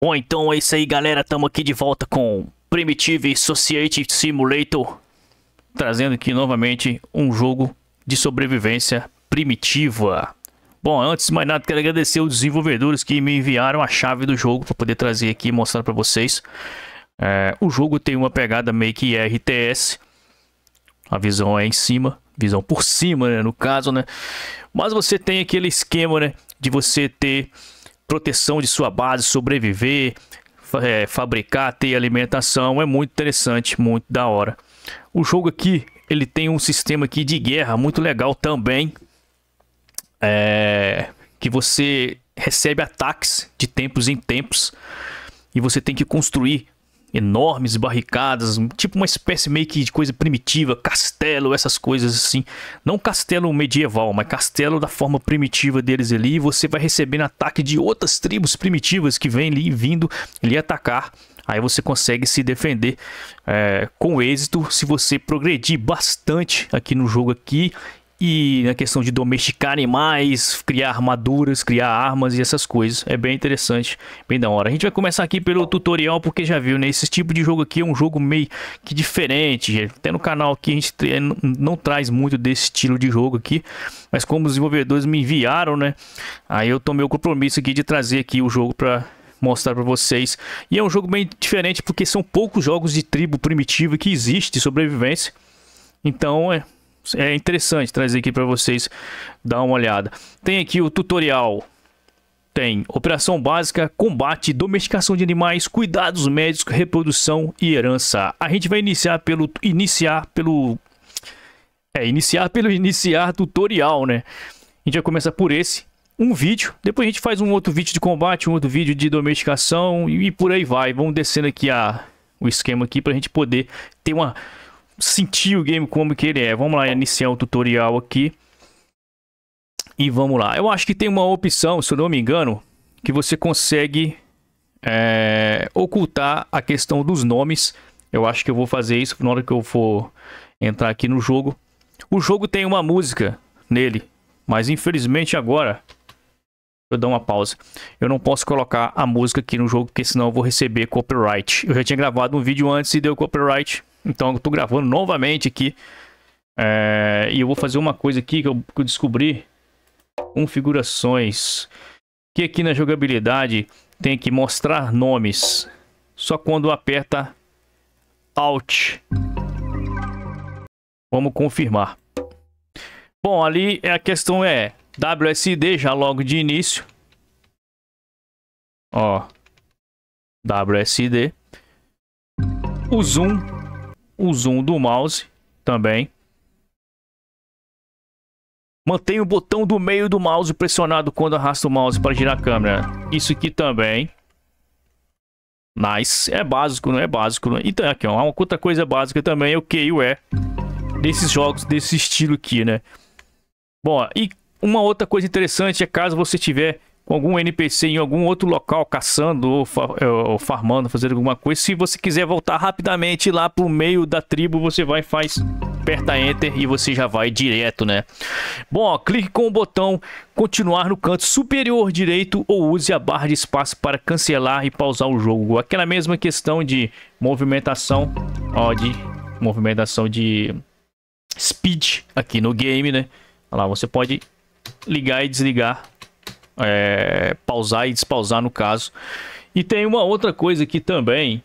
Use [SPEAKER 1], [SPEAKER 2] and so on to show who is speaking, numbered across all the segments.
[SPEAKER 1] Bom, então é isso aí, galera. estamos aqui de volta com Primitive Society Simulator. Trazendo aqui novamente um jogo de sobrevivência primitiva. Bom, antes de mais nada, quero agradecer os desenvolvedores que me enviaram a chave do jogo para poder trazer aqui e mostrar para vocês. É, o jogo tem uma pegada meio que RTS. A visão é em cima, visão por cima, né, no caso, né? Mas você tem aquele esquema, né, de você ter proteção de sua base, sobreviver, é, fabricar, ter alimentação. É muito interessante, muito da hora. O jogo aqui, ele tem um sistema aqui de guerra muito legal também. É, que você recebe ataques de tempos em tempos e você tem que construir enormes barricadas, tipo uma espécie meio que de coisa primitiva, castelo, essas coisas assim. Não castelo medieval, mas castelo da forma primitiva deles ali. E você vai recebendo ataque de outras tribos primitivas que vêm ali vindo lhe atacar. Aí você consegue se defender é, com êxito se você progredir bastante aqui no jogo aqui e na questão de domesticar animais, criar armaduras, criar armas e essas coisas. É bem interessante, bem da hora. A gente vai começar aqui pelo tutorial, porque já viu, né? Esse tipo de jogo aqui é um jogo meio que diferente. Até no canal aqui a gente não traz muito desse estilo de jogo aqui. Mas como os desenvolvedores me enviaram, né? Aí eu tomei o compromisso aqui de trazer aqui o jogo para mostrar para vocês. E é um jogo bem diferente, porque são poucos jogos de tribo primitiva que existe sobrevivência. Então, é, é interessante trazer aqui para vocês dar uma olhada. Tem aqui o tutorial. Tem operação básica, combate, domesticação de animais, cuidados médicos, reprodução e herança. A gente vai iniciar pelo iniciar pelo é iniciar pelo iniciar tutorial, né? A gente vai começar por esse um vídeo, depois a gente faz um outro vídeo de combate, um outro vídeo de domesticação e, e por aí vai. Vamos descendo aqui a o esquema aqui para a gente poder ter uma sentir o game como que ele é. Vamos lá iniciar o tutorial aqui. E vamos lá. Eu acho que tem uma opção, se eu não me engano, que você consegue é, ocultar a questão dos nomes. Eu acho que eu vou fazer isso na hora que eu for entrar aqui no jogo. O jogo tem uma música nele, mas infelizmente agora... Eu dou uma pausa. Eu não posso colocar a música aqui no jogo, porque senão eu vou receber copyright. Eu já tinha gravado um vídeo antes e deu copyright. Então eu tô gravando novamente aqui. É, e eu vou fazer uma coisa aqui que eu, que eu descobri. Configurações. Que aqui na jogabilidade tem que mostrar nomes. Só quando aperta Alt. Vamos confirmar. Bom, ali é a questão é WSD já logo de início. Ó. WSD. O zoom o zoom do mouse também. Mantenha o botão do meio do mouse pressionado quando arrasta o mouse para girar a câmera. Isso aqui também. Nice. É básico, não né? é básico. Não é? Então, aqui, ó, uma outra coisa básica também é o que o é E. Desses jogos, desse estilo aqui, né? Bom, ó, e uma outra coisa interessante é caso você tiver algum NPC em algum outro local, caçando ou, fa é, ou farmando, fazendo alguma coisa. Se você quiser voltar rapidamente lá pro meio da tribo, você vai faz aperta Enter e você já vai direto, né? Bom, ó, clique com o botão continuar no canto superior direito ou use a barra de espaço para cancelar e pausar o jogo. Aquela é mesma questão de movimentação, ó, de movimentação de speed aqui no game, né? Olha lá, você pode ligar e desligar é, pausar e despausar no caso. E tem uma outra coisa aqui também.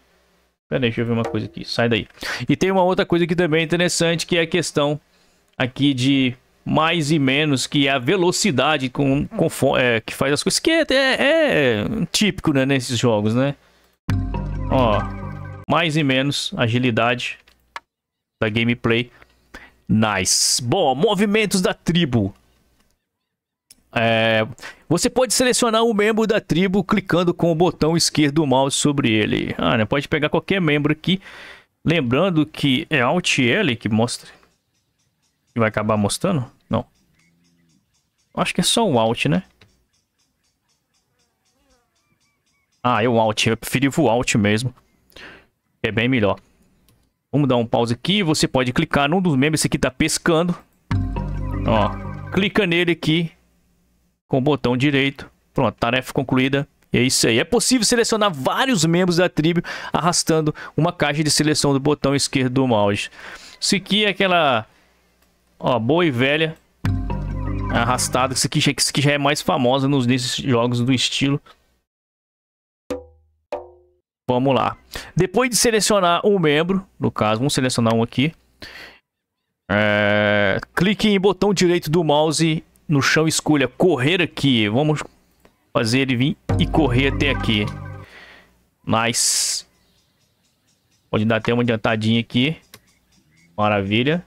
[SPEAKER 1] Peraí, deixa eu ver uma coisa aqui. Sai daí. E tem uma outra coisa aqui também é interessante, que é a questão aqui de mais e menos, que é a velocidade com, com, é, que faz as coisas. Que é, é, é, típico né, nesses jogos, né? Ó, mais e menos agilidade da gameplay. Nice. Bom, movimentos da tribo. É, você pode selecionar um membro da tribo clicando com o botão esquerdo do mouse sobre ele. Ah, né? Pode pegar qualquer membro aqui. Lembrando que é Alt L que mostra. Que vai acabar mostrando? Não. Acho que é só o Alt, né? Ah, é o Alt. Eu preferi o Alt mesmo. É bem melhor. Vamos dar um pause aqui. Você pode clicar num dos membros. Esse aqui tá pescando. Ó. Clica nele aqui com o botão direito. Pronto, tarefa concluída. É isso aí. É possível selecionar vários membros da tribo arrastando uma caixa de seleção do botão esquerdo do mouse. Isso aqui é aquela ó, boa e velha arrastada. Isso aqui, isso aqui já é mais famosa nos nesses jogos do estilo. Vamos lá. Depois de selecionar um membro, no caso, vamos selecionar um aqui. É... Clique em botão direito do mouse no chão, escolha correr aqui. Vamos fazer ele vir e correr até aqui. Nice. Pode dar até uma adiantadinha aqui. Maravilha.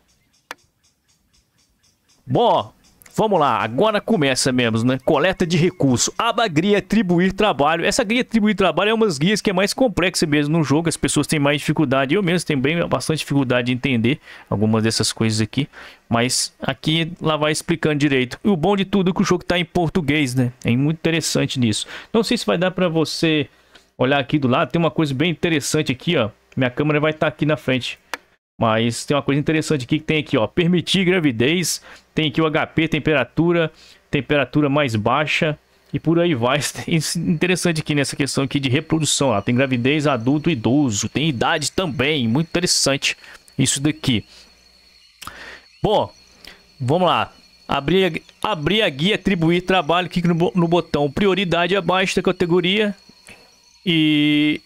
[SPEAKER 1] Bom, Vamos lá, agora começa mesmo, né? Coleta de recurso. Aba guia atribuir trabalho. Essa guia atribuir trabalho é umas guias que é mais complexa mesmo no jogo, as pessoas têm mais dificuldade. Eu mesmo tenho bem bastante dificuldade de entender algumas dessas coisas aqui. Mas aqui lá vai explicando direito. E o bom de tudo é que o jogo está em português, né? É muito interessante nisso. Não sei se vai dar para você olhar aqui do lado. Tem uma coisa bem interessante aqui, ó. Minha câmera vai estar tá aqui na frente. Mas tem uma coisa interessante aqui que tem aqui, ó. Permitir gravidez. Tem aqui o HP, temperatura, temperatura mais baixa. E por aí vai. interessante aqui nessa questão aqui de reprodução. Ó. Tem gravidez, adulto, idoso. Tem idade também. Muito interessante isso daqui. Bom, vamos lá. Abrir, abrir a guia, atribuir trabalho. Clique no, no botão prioridade abaixo da categoria. E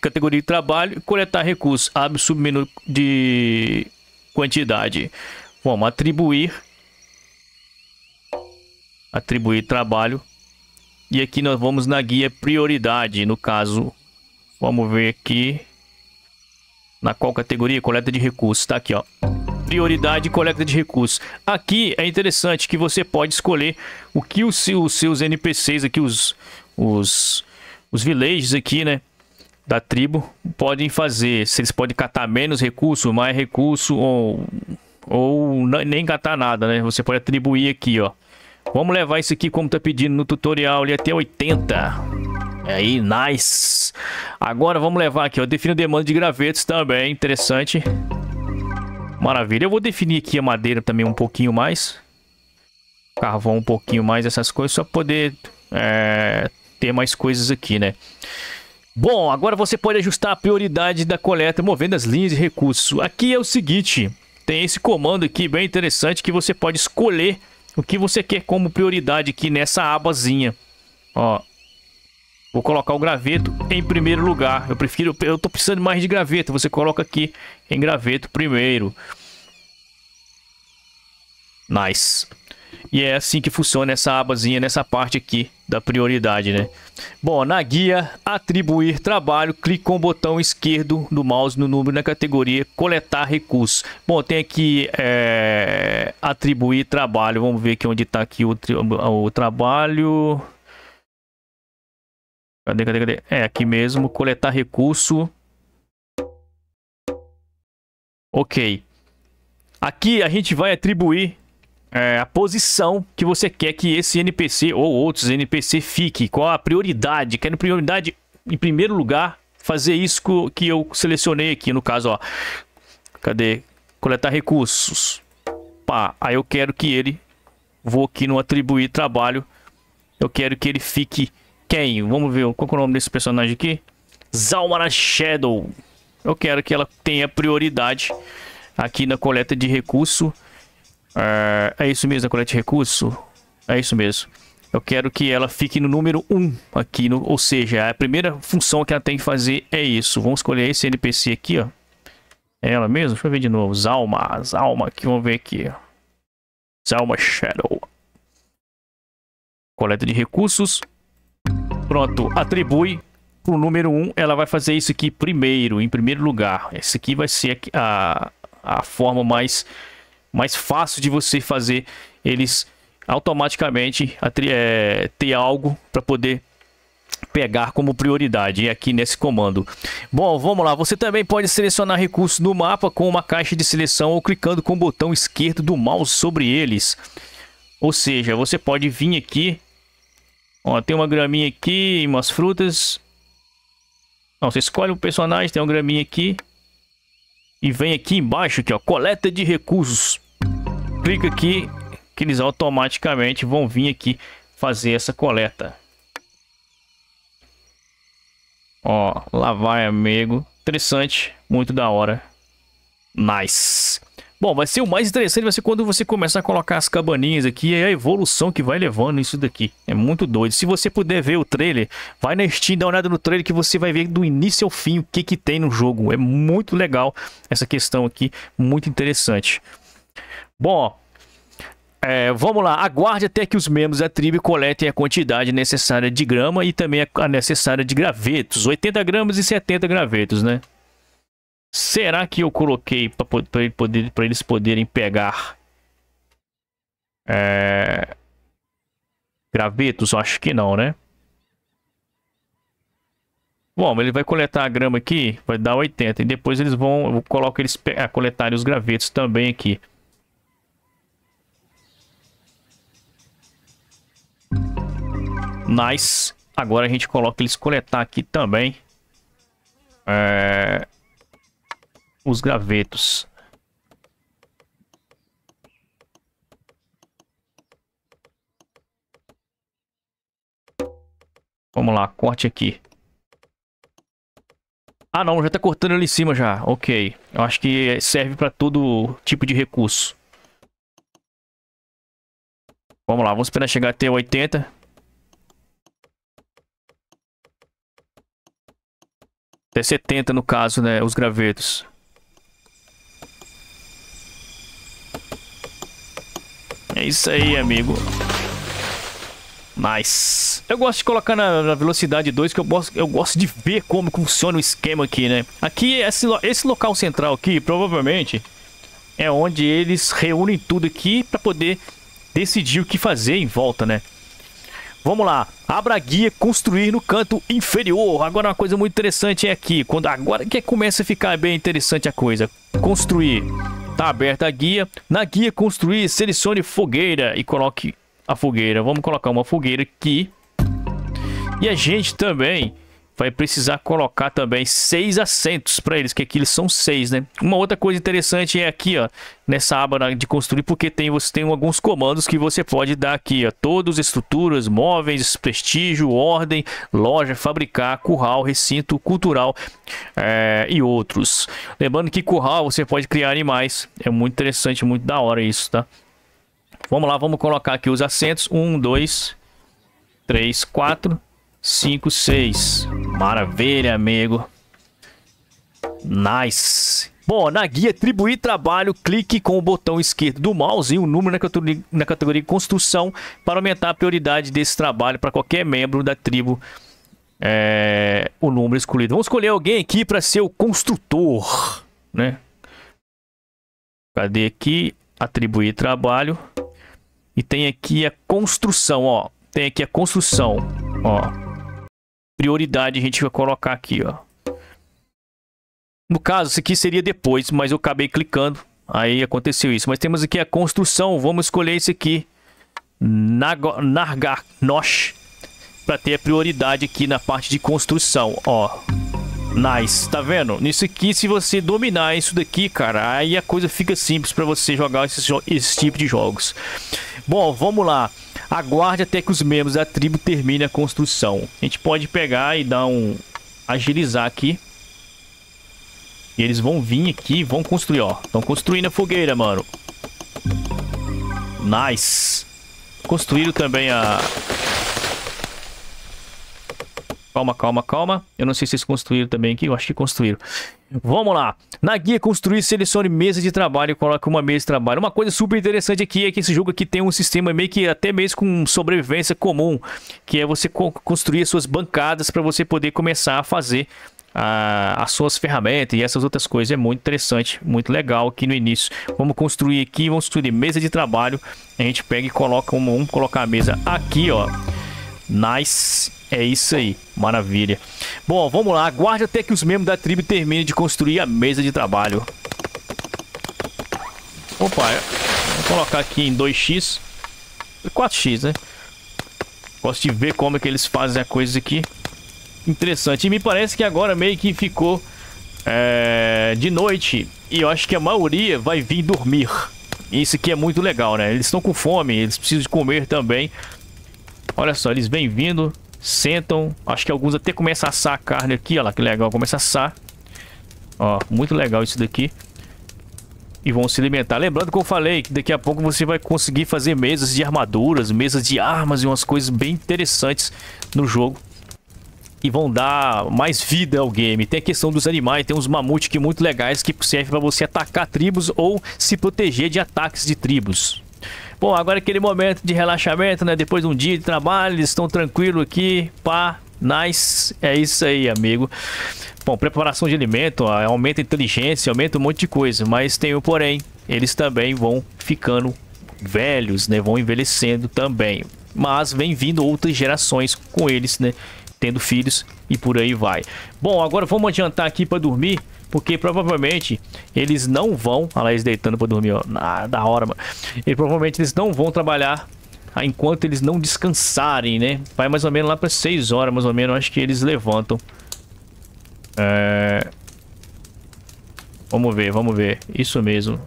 [SPEAKER 1] categoria de trabalho e coletar recursos, abre submenu de quantidade. Vamos atribuir atribuir trabalho e aqui nós vamos na guia prioridade, no caso, vamos ver aqui na qual categoria coleta de recursos, tá aqui, ó. Prioridade coleta de recursos. Aqui é interessante que você pode escolher o que os, os seus NPCs aqui, os, os, os villages aqui, né? da tribo podem fazer, se eles podem catar menos recurso, mais recurso ou, ou nem catar nada, né? Você pode atribuir aqui, ó. Vamos levar isso aqui como tá pedindo no tutorial ali é até 80. É aí, nice. Agora vamos levar aqui, ó. Defino demanda de gravetos também, é interessante. Maravilha. Eu vou definir aqui a madeira também um pouquinho mais. Carvão um pouquinho mais, essas coisas, só poder é, ter mais coisas aqui, né? Bom, agora você pode ajustar a prioridade da coleta movendo as linhas de recurso. Aqui é o seguinte, tem esse comando aqui bem interessante que você pode escolher o que você quer como prioridade aqui nessa abazinha. Ó, vou colocar o graveto em primeiro lugar. Eu prefiro, eu tô precisando mais de graveto, você coloca aqui em graveto primeiro. Nice. E é assim que funciona essa abazinha nessa parte aqui da prioridade, né? Bom, na guia atribuir trabalho, clique com o botão esquerdo do mouse no número na categoria coletar recursos. Bom, tem aqui é, atribuir trabalho. Vamos ver aqui onde está aqui o, o trabalho. Cadê, cadê, cadê? É aqui mesmo, coletar recurso. Ok. Aqui a gente vai atribuir é, a posição que você quer que esse NPC ou outros NPC fique, qual a prioridade. Quero prioridade em primeiro lugar fazer isso que eu selecionei aqui, no caso, ó. Cadê? Coletar recursos. Pá, aí eu quero que ele... Vou aqui no atribuir trabalho. Eu quero que ele fique... Quem? Vamos ver qual é o nome desse personagem aqui. Zalmara Shadow. Eu quero que ela tenha prioridade aqui na coleta de recurso. Uh, é isso mesmo, a coleta recurso? É isso mesmo. Eu quero que ela fique no número 1 aqui, no, ou seja, a primeira função que ela tem que fazer é isso. Vamos escolher esse NPC aqui, ó. É ela mesmo? Deixa eu ver de novo. Zalma, Zalma aqui, vamos ver aqui. Zalma Shadow. Coleta de recursos. Pronto, atribui pro número 1. Ela vai fazer isso aqui primeiro, em primeiro lugar. Esse aqui vai ser a, a forma mais mais fácil de você fazer eles automaticamente é, ter algo para poder pegar como prioridade aqui nesse comando. Bom, vamos lá. Você também pode selecionar recursos no mapa com uma caixa de seleção ou clicando com o botão esquerdo do mouse sobre eles. Ou seja, você pode vir aqui. Ó, tem uma graminha aqui, umas frutas. Não, você escolhe um personagem, tem uma graminha aqui. E vem aqui embaixo, aqui, ó, coleta de recursos clica aqui que eles automaticamente vão vir aqui fazer essa coleta. Ó, lá vai, amigo. Interessante, muito da hora. Nice. Bom, vai ser o mais interessante, vai ser quando você começar a colocar as cabaninhas aqui e a evolução que vai levando isso daqui. É muito doido. Se você puder ver o trailer, vai na Steam, dá uma olhada no trailer que você vai ver do início ao fim o que, que tem no jogo. É muito legal essa questão aqui, muito interessante. Bom, é, vamos lá. Aguarde até que os membros da tribo coletem a quantidade necessária de grama e também a necessária de gravetos. 80 gramas e 70 gravetos, né? Será que eu coloquei para poder, eles poderem pegar é, gravetos? Acho que não, né? Bom, ele vai coletar a grama aqui, vai dar 80 e depois eles vão, eu coloco eles a coletarem os gravetos também aqui. Nice. Agora a gente coloca eles coletar aqui também. É... Os gravetos. Vamos lá, corte aqui. Ah não, já tá cortando ali em cima já. Ok. Eu acho que serve pra todo tipo de recurso. Vamos lá, vamos esperar chegar até 80. Até 70 no caso, né? Os gravetos. É isso aí, amigo. Nice. Eu gosto de colocar na, na velocidade 2, que eu gosto, eu gosto de ver como funciona o esquema aqui, né? Aqui, esse, esse local central aqui, provavelmente, é onde eles reúnem tudo aqui para poder decidir o que fazer em volta, né? Vamos lá. Abra a guia, construir no canto inferior. Agora uma coisa muito interessante é aqui. Quando, agora que começa a ficar bem interessante a coisa. Construir. Tá aberta a guia. Na guia construir, selecione fogueira e coloque a fogueira. Vamos colocar uma fogueira aqui. E a gente também vai precisar colocar também seis assentos para eles, que aqui eles são seis, né? Uma outra coisa interessante é aqui, ó, nessa aba de construir, porque tem você tem alguns comandos que você pode dar aqui, ó, todos estruturas, móveis, prestígio, ordem, loja, fabricar, curral, recinto cultural é, e outros. Lembrando que curral você pode criar animais, é muito interessante, muito da hora isso, tá? Vamos lá, vamos colocar aqui os assentos, um, dois, três, quatro, cinco, seis. Maravilha, amigo. Nice. Bom, na guia atribuir trabalho, clique com o botão esquerdo do mouse e o um número na categoria, na categoria construção para aumentar a prioridade desse trabalho para qualquer membro da tribo. É, o número escolhido. Vamos escolher alguém aqui para ser o construtor, né? Cadê aqui? Atribuir trabalho. E tem aqui a construção, ó. Tem aqui a construção, ó prioridade a gente vai colocar aqui, ó. No caso, isso aqui seria depois, mas eu acabei clicando. Aí aconteceu isso. Mas temos aqui a construção. Vamos escolher esse aqui. Nargarnosh. Para ter a prioridade aqui na parte de construção. Ó. Nice. Tá vendo? Nisso aqui, se você dominar isso daqui, cara, aí a coisa fica simples para você jogar esse, esse tipo de jogos. Bom, vamos lá. Aguarde até que os membros da tribo terminem a construção. A gente pode pegar e dar um... Agilizar aqui. E eles vão vir aqui e vão construir, ó. Estão construindo a fogueira, mano. Nice. Construíram também a, Calma, calma, calma. Eu não sei se eles construíram também aqui. Eu acho que construíram. Vamos lá. Na guia construir, selecione mesa de trabalho e coloque uma mesa de trabalho. Uma coisa super interessante aqui é que esse jogo aqui tem um sistema meio que até mesmo com sobrevivência comum, que é você construir as suas bancadas para você poder começar a fazer a, as suas ferramentas e essas outras coisas. É muito interessante, muito legal aqui no início. Vamos construir aqui, vamos construir mesa de trabalho. A gente pega e coloca uma, vamos colocar a mesa aqui, ó. Nice. É isso aí, maravilha. Bom, vamos lá, aguarde até que os membros da tribo terminem de construir a mesa de trabalho. Opa, é, vou colocar aqui em 2x. 4x, né? Gosto de ver como é que eles fazem a coisa aqui. Interessante. E me parece que agora meio que ficou é, de noite. E eu acho que a maioria vai vir dormir. Isso aqui é muito legal, né? Eles estão com fome, eles precisam de comer também. Olha só, eles vêm vindo sentam. Acho que alguns até começam a assar a carne aqui, olha lá, que legal, começa a assar. Ó, muito legal isso daqui. E vão se alimentar. Lembrando que eu falei que daqui a pouco você vai conseguir fazer mesas de armaduras, mesas de armas e umas coisas bem interessantes no jogo. E vão dar mais vida ao game. Tem a questão dos animais, tem uns mamutes que muito legais que servem para você atacar tribos ou se proteger de ataques de tribos. Bom, agora é aquele momento de relaxamento, né? Depois de um dia de trabalho, eles estão tranquilos aqui, pá, nice. É isso aí, amigo. Bom, preparação de alimento, ó, aumenta a inteligência, aumenta um monte de coisa, mas tem o porém, eles também vão ficando velhos, né? Vão envelhecendo também. Mas vem vindo outras gerações com eles, né? tendo filhos e por aí vai. Bom, agora vamos adiantar aqui para dormir, porque provavelmente eles não vão... Olha lá eles deitando para dormir, ó, na, da hora, mano. E provavelmente eles não vão trabalhar enquanto eles não descansarem, né? Vai mais ou menos lá para 6 horas, mais ou menos, acho que eles levantam. É... Vamos ver, vamos ver. Isso mesmo.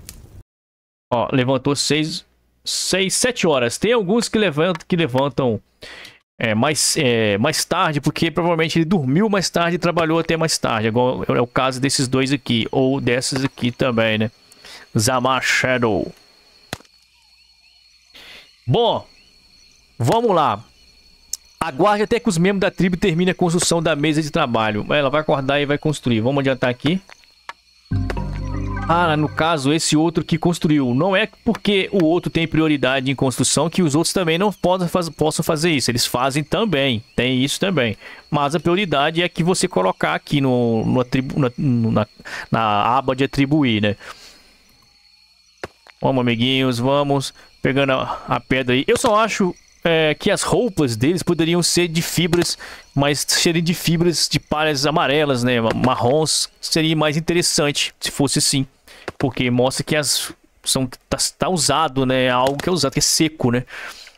[SPEAKER 1] Ó, levantou 6, 6, 7 horas. Tem alguns que levantam, que levantam é, mais, é, mais tarde, porque provavelmente ele dormiu mais tarde e trabalhou até mais tarde. É Agora é o caso desses dois aqui, ou dessas aqui também, né? Zamar Shadow. Bom, vamos lá. Aguarde até que os membros da tribo terminem a construção da mesa de trabalho. Ela vai acordar e vai construir. Vamos adiantar aqui. Ah, no caso, esse outro que construiu. Não é porque o outro tem prioridade em construção que os outros também não possam fazer isso. Eles fazem também, tem isso também. Mas a prioridade é que você colocar aqui no, no atribu, na, na, na aba de atribuir, né? Vamos, amiguinhos, vamos. Pegando a, a pedra aí. Eu só acho é, que as roupas deles poderiam ser de fibras, mas serem de fibras de palhas amarelas, né? Marrons. Seria mais interessante se fosse assim. Porque mostra que as são tá, tá usado, né? É algo que é usado, que é seco, né?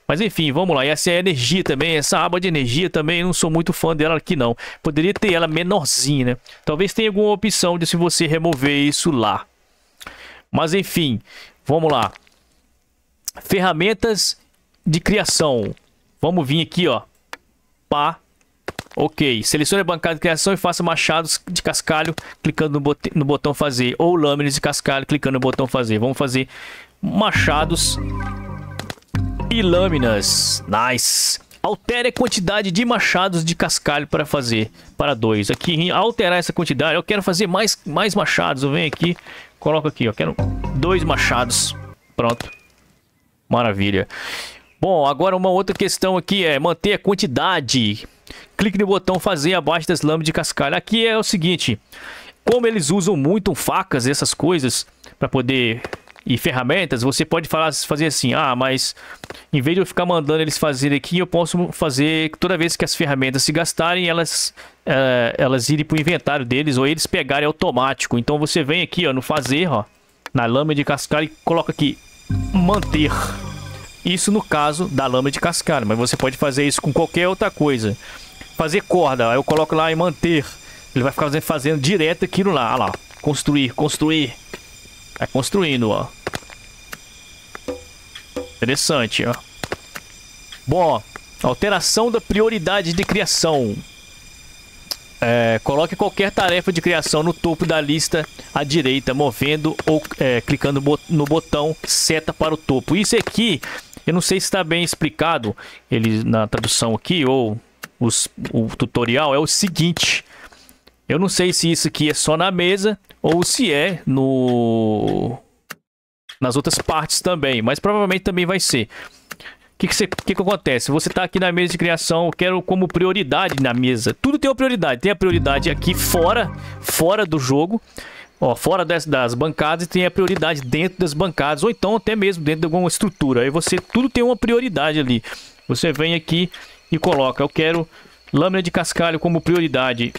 [SPEAKER 1] Mas enfim, vamos lá. E essa é a energia também, essa aba de energia também, não sou muito fã dela aqui não. Poderia ter ela menorzinha, né? Talvez tenha alguma opção de se você remover isso lá. Mas enfim, vamos lá. Ferramentas de criação. Vamos vir aqui, ó. Pá, Ok, selecione a bancada de criação e faça machados de cascalho clicando no, no botão fazer. Ou lâminas de cascalho clicando no botão fazer. Vamos fazer machados e lâminas. Nice. Altere a quantidade de machados de cascalho para fazer para dois. Aqui, alterar essa quantidade, eu quero fazer mais, mais machados. Eu venho aqui, coloco aqui, eu quero dois machados. Pronto. Maravilha. Bom, agora uma outra questão aqui é manter a quantidade. Clique no botão fazer abaixo das lâminas de cascalho. Aqui é o seguinte, como eles usam muito facas essas coisas para poder e ferramentas, você pode falar, fazer assim, ah, mas em vez de eu ficar mandando eles fazerem aqui, eu posso fazer toda vez que as ferramentas se gastarem, elas, é, elas irem para o inventário deles ou eles pegarem automático. Então você vem aqui ó, no fazer, ó, na lâmina de cascalho e coloca aqui, manter. Isso no caso da lama de cascalho, mas você pode fazer isso com qualquer outra coisa. Fazer corda, aí eu coloco lá e manter. Ele vai ficar fazendo, fazendo direto aquilo lá, lá. Construir, construir. Vai construindo, ó. Interessante, ó. Bom, alteração da prioridade de criação. É, coloque qualquer tarefa de criação no topo da lista à direita, movendo ou é, clicando no botão seta para o topo. Isso aqui, eu não sei se está bem explicado ele na tradução aqui ou os, o tutorial, é o seguinte. Eu não sei se isso aqui é só na mesa ou se é no nas outras partes também, mas provavelmente também vai ser que que, que, que, acontece? Você tá aqui na mesa de criação, quero como prioridade na mesa. Tudo tem uma prioridade. Tem a prioridade aqui fora, fora do jogo. Ó, fora das, das bancadas e tem a prioridade dentro das bancadas. Ou então até mesmo dentro de alguma estrutura. Aí você, tudo tem uma prioridade ali. Você vem aqui e coloca. Eu quero lâmina de cascalho como prioridade.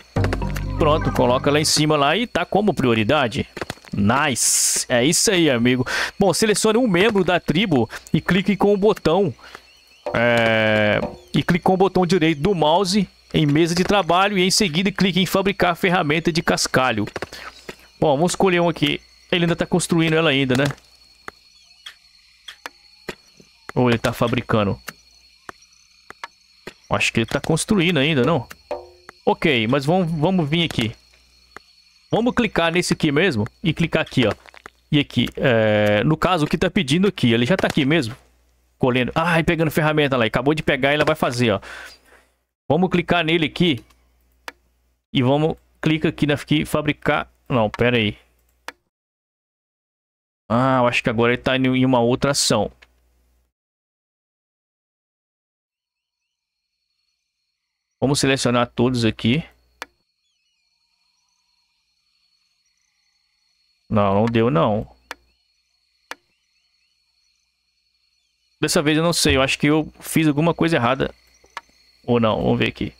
[SPEAKER 1] Pronto, coloca lá em cima lá e tá como prioridade. Nice! É isso aí, amigo. Bom, selecione um membro da tribo e clique com o botão... É... E clique com o botão direito do mouse em mesa de trabalho e em seguida clique em fabricar ferramenta de cascalho. Bom, vamos escolher um aqui. Ele ainda está construindo ela ainda, né? Ou ele está fabricando? Acho que ele está construindo ainda, não? Ok, mas vamos, vamos vir aqui. Vamos clicar nesse aqui mesmo e clicar aqui, ó. E aqui, é... no caso, o que tá pedindo aqui, ele já tá aqui mesmo. Colhendo. Ai, ah, pegando ferramenta lá. Acabou de pegar e ela vai fazer, ó. Vamos clicar nele aqui. E vamos... Clica aqui na aqui, fabricar... Não, pera aí. Ah, eu acho que agora ele tá em uma outra ação. Vamos selecionar todos aqui. Não, não deu não. Dessa vez eu não sei, eu acho que eu fiz alguma coisa errada. Ou não, vamos ver aqui.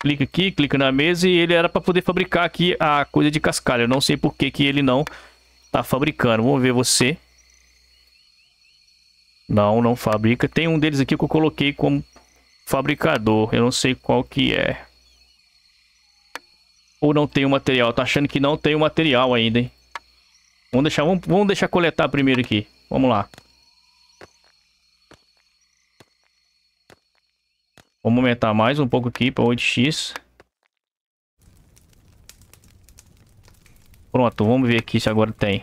[SPEAKER 1] Clica aqui, clica na mesa e ele era para poder fabricar aqui a coisa de cascalho. Eu não sei por que, que ele não tá fabricando. Vamos ver você. Não, não fabrica. Tem um deles aqui que eu coloquei como fabricador. Eu não sei qual que é. Ou não tem o material? Tô achando que não tem o material ainda, hein? Vamos deixar, vamos, vamos deixar coletar primeiro aqui. Vamos lá. Vamos aumentar mais um pouco aqui para 8x. Pronto, vamos ver aqui se agora tem.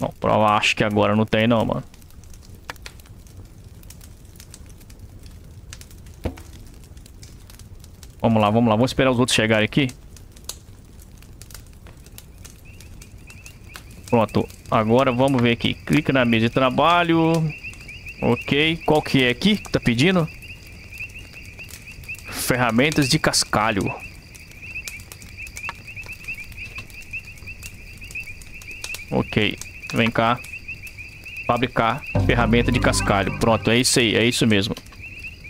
[SPEAKER 1] Não, prova acho que agora não tem não, mano. Vamos lá, vamos lá. Vamos esperar os outros chegarem aqui. Pronto. Agora vamos ver aqui. Clica na mesa de trabalho. Ok. Qual que é aqui que tá pedindo? Ferramentas de cascalho. Ok. Vem cá. Fabricar ferramenta de cascalho. Pronto, é isso aí. É isso mesmo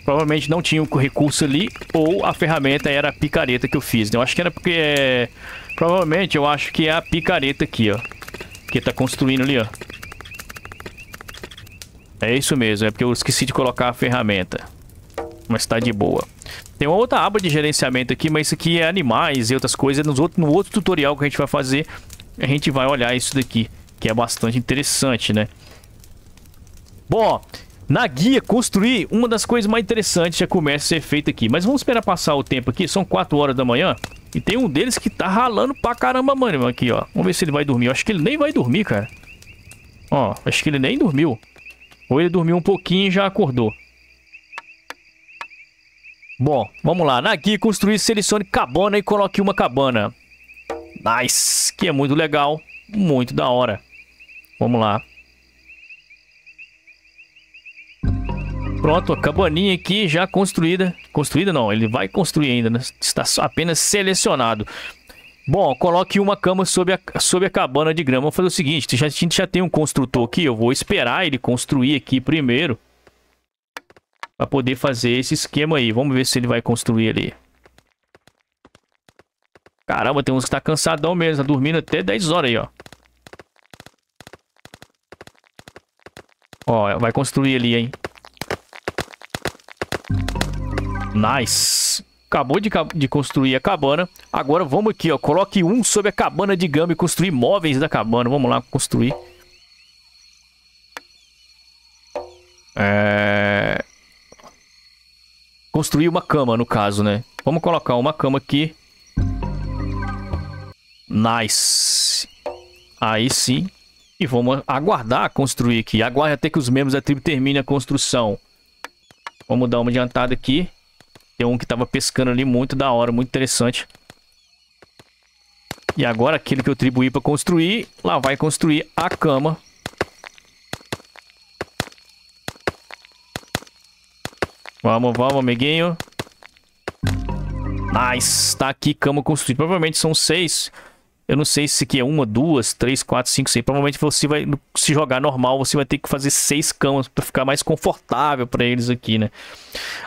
[SPEAKER 1] provavelmente não tinha o recurso ali ou a ferramenta era a picareta que eu fiz. Né? Eu acho que era porque é... Provavelmente eu acho que é a picareta aqui, ó. Que tá construindo ali, ó. É isso mesmo, é porque eu esqueci de colocar a ferramenta. Mas tá de boa. Tem uma outra aba de gerenciamento aqui, mas isso aqui é animais e outras coisas. No outro, no outro tutorial que a gente vai fazer, a gente vai olhar isso daqui, que é bastante interessante, né? Bom, na guia, construir, uma das coisas mais interessantes já começa a ser feita aqui. Mas vamos esperar passar o tempo aqui, são 4 horas da manhã. E tem um deles que tá ralando pra caramba, mano, aqui, ó. Vamos ver se ele vai dormir. Eu acho que ele nem vai dormir, cara. Ó, acho que ele nem dormiu. Ou ele dormiu um pouquinho e já acordou. Bom, vamos lá. Na guia, construir, selecione cabana e coloque uma cabana. Nice, que é muito legal. Muito da hora. Vamos lá. Pronto, a cabaninha aqui já construída. Construída não, ele vai construir ainda, né? Está apenas selecionado. Bom, coloque uma cama sobre a, sobre a cabana de grama. Vamos fazer o seguinte, já, a gente já tem um construtor aqui. Eu vou esperar ele construir aqui primeiro. Pra poder fazer esse esquema aí. Vamos ver se ele vai construir ali. Caramba, tem uns que tá cansadão mesmo. Tá dormindo até 10 horas aí, ó. Ó, vai construir ali, hein. Nice. Acabou de, de, construir a cabana. Agora vamos aqui, ó. Coloque um sobre a cabana de gama e construir móveis da cabana. Vamos lá, construir. É... Construir uma cama, no caso, né? Vamos colocar uma cama aqui. Nice. Aí sim. E vamos aguardar construir aqui. Aguarde até que os membros da tribo terminem a construção. Vamos dar uma adiantada aqui. Tem um que tava pescando ali, muito da hora, muito interessante. E agora aquilo que eu atribuí para construir, lá vai construir a cama. Vamos, vamos, amiguinho. Nice, tá aqui cama construída. Provavelmente são seis. Eu não sei se aqui é uma, duas, três, quatro, cinco, seis. Provavelmente você vai se jogar normal, você vai ter que fazer seis camas para ficar mais confortável para eles aqui, né?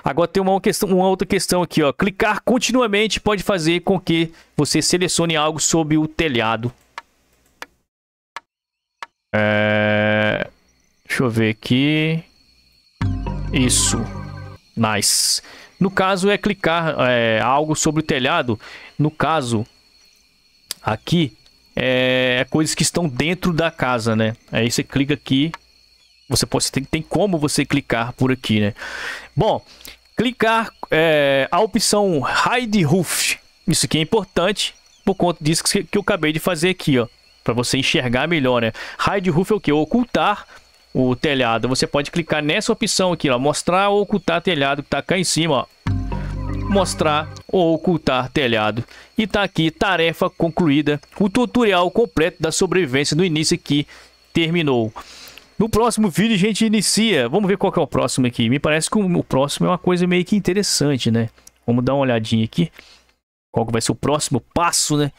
[SPEAKER 1] Agora tem uma, questão, uma outra questão aqui, ó. Clicar continuamente pode fazer com que você selecione algo sob o telhado. É... Deixa eu ver aqui. Isso. Nice. No caso é clicar é, algo sobre o telhado. No caso, aqui é, é, coisas que estão dentro da casa, né? Aí você clica aqui, você pode tem, tem como você clicar por aqui, né? Bom, clicar é, a opção Hide Roof. Isso aqui é importante por conta disso que, que eu acabei de fazer aqui, ó, para você enxergar melhor, né? Hide Roof é o que? Ocultar o telhado. Você pode clicar nessa opção aqui, ó, mostrar ou ocultar telhado que tá cá em cima, ó mostrar ou ocultar telhado. E tá aqui, tarefa concluída, o tutorial completo da sobrevivência no início aqui terminou. No próximo vídeo a gente inicia, vamos ver qual é o próximo aqui. Me parece que o próximo é uma coisa meio que interessante, né? Vamos dar uma olhadinha aqui. Qual que vai ser o próximo passo, né?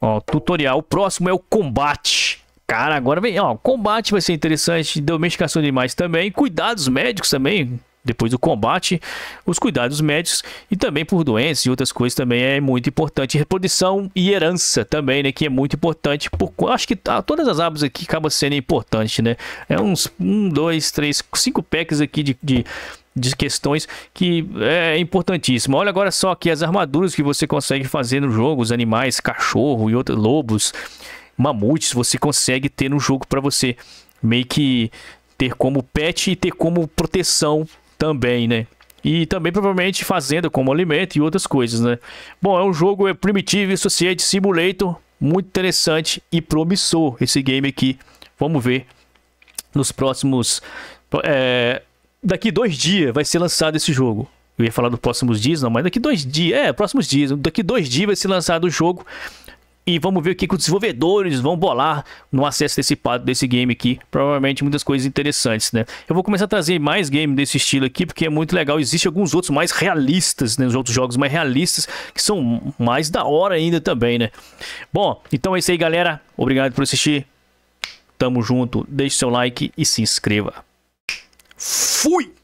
[SPEAKER 1] Ó, tutorial. O próximo é o combate. Cara, agora vem, ó, combate vai ser interessante, domesticação de animais também, cuidados médicos também, depois do combate, os cuidados médicos e também por doenças e outras coisas também é muito importante. Reprodução e herança também, né? Que é muito importante. Por, acho que tá, todas as abas aqui acabam sendo importantes, né? É uns 1, 2, 3, 5 packs aqui de, de de questões que é importantíssimo. Olha agora só aqui as armaduras que você consegue fazer no jogo, os animais, cachorro e outros lobos, mamutes, você consegue ter no jogo para você meio que ter como pet e ter como proteção também, né? E também provavelmente fazenda como alimento e outras coisas, né? Bom, é um jogo é primitivo Society é Simulator, muito interessante e promissor esse game aqui. Vamos ver nos próximos é, daqui dois dias vai ser lançado esse jogo. Eu ia falar dos próximos dias, não, mas daqui dois dias, é, próximos dias, daqui dois dias vai ser lançado o jogo e vamos ver o que, que os desenvolvedores vão bolar no acesso antecipado desse game aqui. Provavelmente muitas coisas interessantes, né? Eu vou começar a trazer mais game desse estilo aqui, porque é muito legal. Existem alguns outros mais realistas, né? Os outros jogos mais realistas, que são mais da hora ainda também, né? Bom, então é isso aí, galera. Obrigado por assistir. Tamo junto. Deixe seu like e se inscreva. Fui!